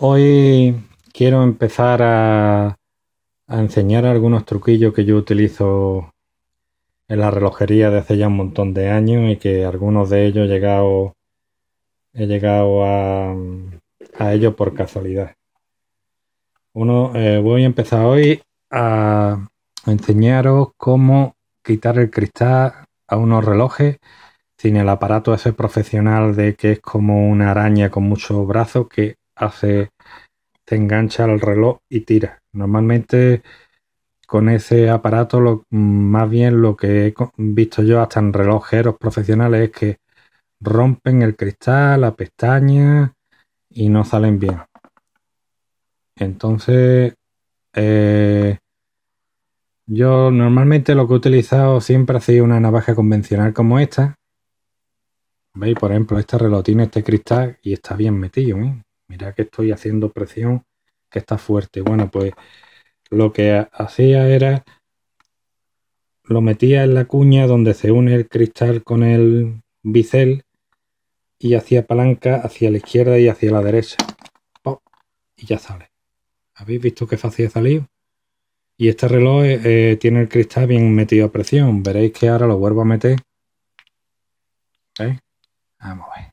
Hoy quiero empezar a, enseñar algunos truquillos que yo utilizo en la relojería hace ya un montón de años y que algunos de ellos he llegado, a, ellos por casualidad. Uno, eh, voy a empezar hoy a, enseñaros cómo quitar el cristal a unos relojes sin el aparato ese profesional de que es como una araña con muchos brazos que hace, te engancha al reloj y tira. Normalmente con ese aparato, lo, más bien lo que he visto yo hasta en relojeros profesionales es que rompen el cristal, la pestaña y no salen bien. Entonces, eh, yo normalmente lo que he utilizado siempre ha sido una navaja convencional como esta. ¿Veis? Por ejemplo, este reloj tiene este cristal y está bien metido. ¿eh? mira que estoy haciendo presión, que está fuerte. Bueno, pues lo que hacía era lo metía en la cuña donde se une el cristal con el bisel y hacía palanca hacia la izquierda y hacia la derecha. Y ya sale. ¿Habéis visto qué fácil ha salido? Y este reloj eh, eh, tiene el cristal bien metido a presión. Veréis que ahora lo vuelvo a meter. Vamos a ver.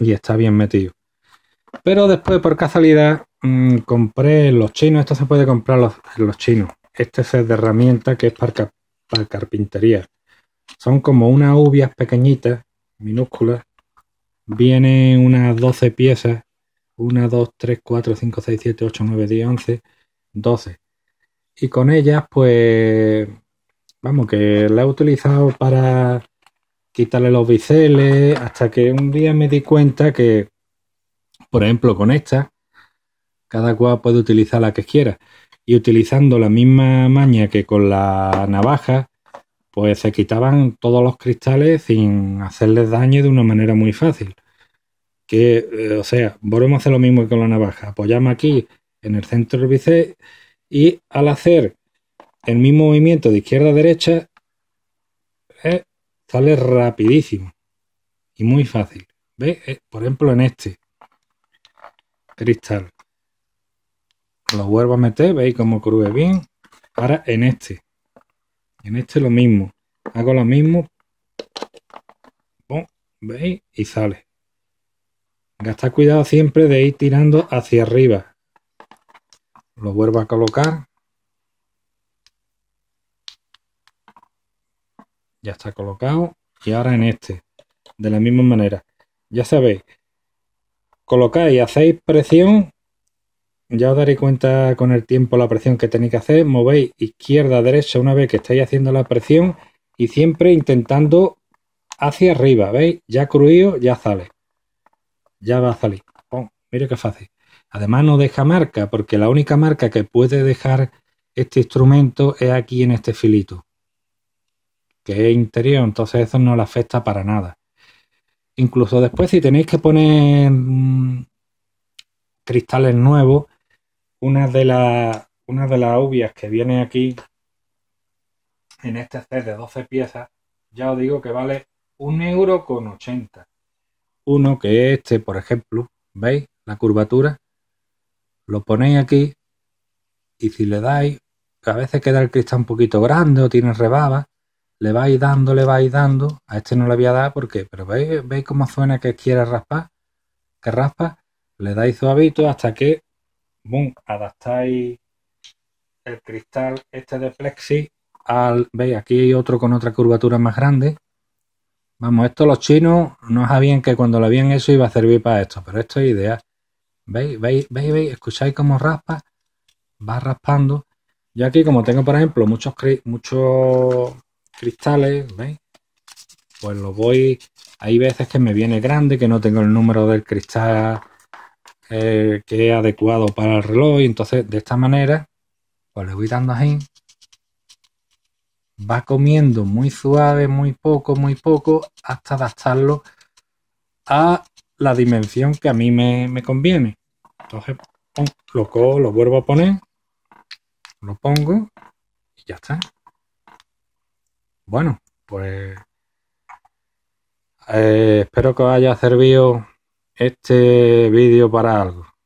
Y está bien metido. Pero después, por casualidad, mm, compré los chinos. Esto se puede comprar los, los chinos. Este es de herramienta que es para, para carpintería. Son como unas uvias pequeñitas, minúsculas. Vienen unas 12 piezas. 1, 2, 3, 4, 5, 6, 7, 8, 9, 10, 11, 12. Y con ellas, pues, vamos, que la he utilizado para quitarle los biseles, hasta que un día me di cuenta que por ejemplo, con esta, cada cual puede utilizar la que quiera. Y utilizando la misma maña que con la navaja, pues se quitaban todos los cristales sin hacerles daño de una manera muy fácil. Que, eh, o sea, volvemos a hacer lo mismo que con la navaja. Apoyamos aquí en el centro del bíceps y al hacer el mismo movimiento de izquierda a derecha, eh, sale rapidísimo y muy fácil. Ve, eh, por ejemplo, en este cristal. Lo vuelvo a meter, veis cómo cruje bien. Ahora en este. En este lo mismo. Hago lo mismo. ¿Veis? Y sale. Gastar cuidado siempre de ir tirando hacia arriba. Lo vuelvo a colocar. Ya está colocado. Y ahora en este. De la misma manera. Ya sabéis, colocáis, hacéis presión, ya os daréis cuenta con el tiempo la presión que tenéis que hacer, movéis izquierda, derecha una vez que estáis haciendo la presión y siempre intentando hacia arriba, ¿veis? Ya cruido, ya sale. Ya va a salir. Oh, mire qué fácil. Además no deja marca, porque la única marca que puede dejar este instrumento es aquí en este filito, que es interior, entonces eso no le afecta para nada. Incluso después, si tenéis que poner mm, cristales nuevos, una de, una de las obvias que viene aquí en este set de 12 piezas, ya os digo que vale un euro con Uno que es este, por ejemplo, ¿veis? La curvatura. Lo ponéis aquí y si le dais, a veces queda el cristal un poquito grande o tiene rebaba, le vais dando, le vais dando. A este no le voy a dar porque, pero veis, veis cómo suena que quiere raspar, que raspa, le dais suavito hasta que, boom, adaptáis el cristal este de flexi al, veis, aquí hay otro con otra curvatura más grande. Vamos, esto los chinos no sabían que cuando lo habían hecho iba a servir para esto, pero esto es ideal. ¿Veis? ¿Veis? ¿Veis? ¿Veis? ¿Escucháis cómo raspa? Va raspando. Y aquí, como tengo, por ejemplo, muchos, muchos cristales, ¿veis? Pues lo voy, hay veces que me viene grande, que no tengo el número del cristal eh, que es adecuado para el reloj, entonces de esta manera, pues le voy dando ahí va comiendo muy suave, muy poco, muy poco, hasta adaptarlo a la dimensión que a mí me, conviene. Entonces, lo vuelvo a poner, lo pongo y ya está. Bueno, pues eh, espero que os haya servido este vídeo para algo.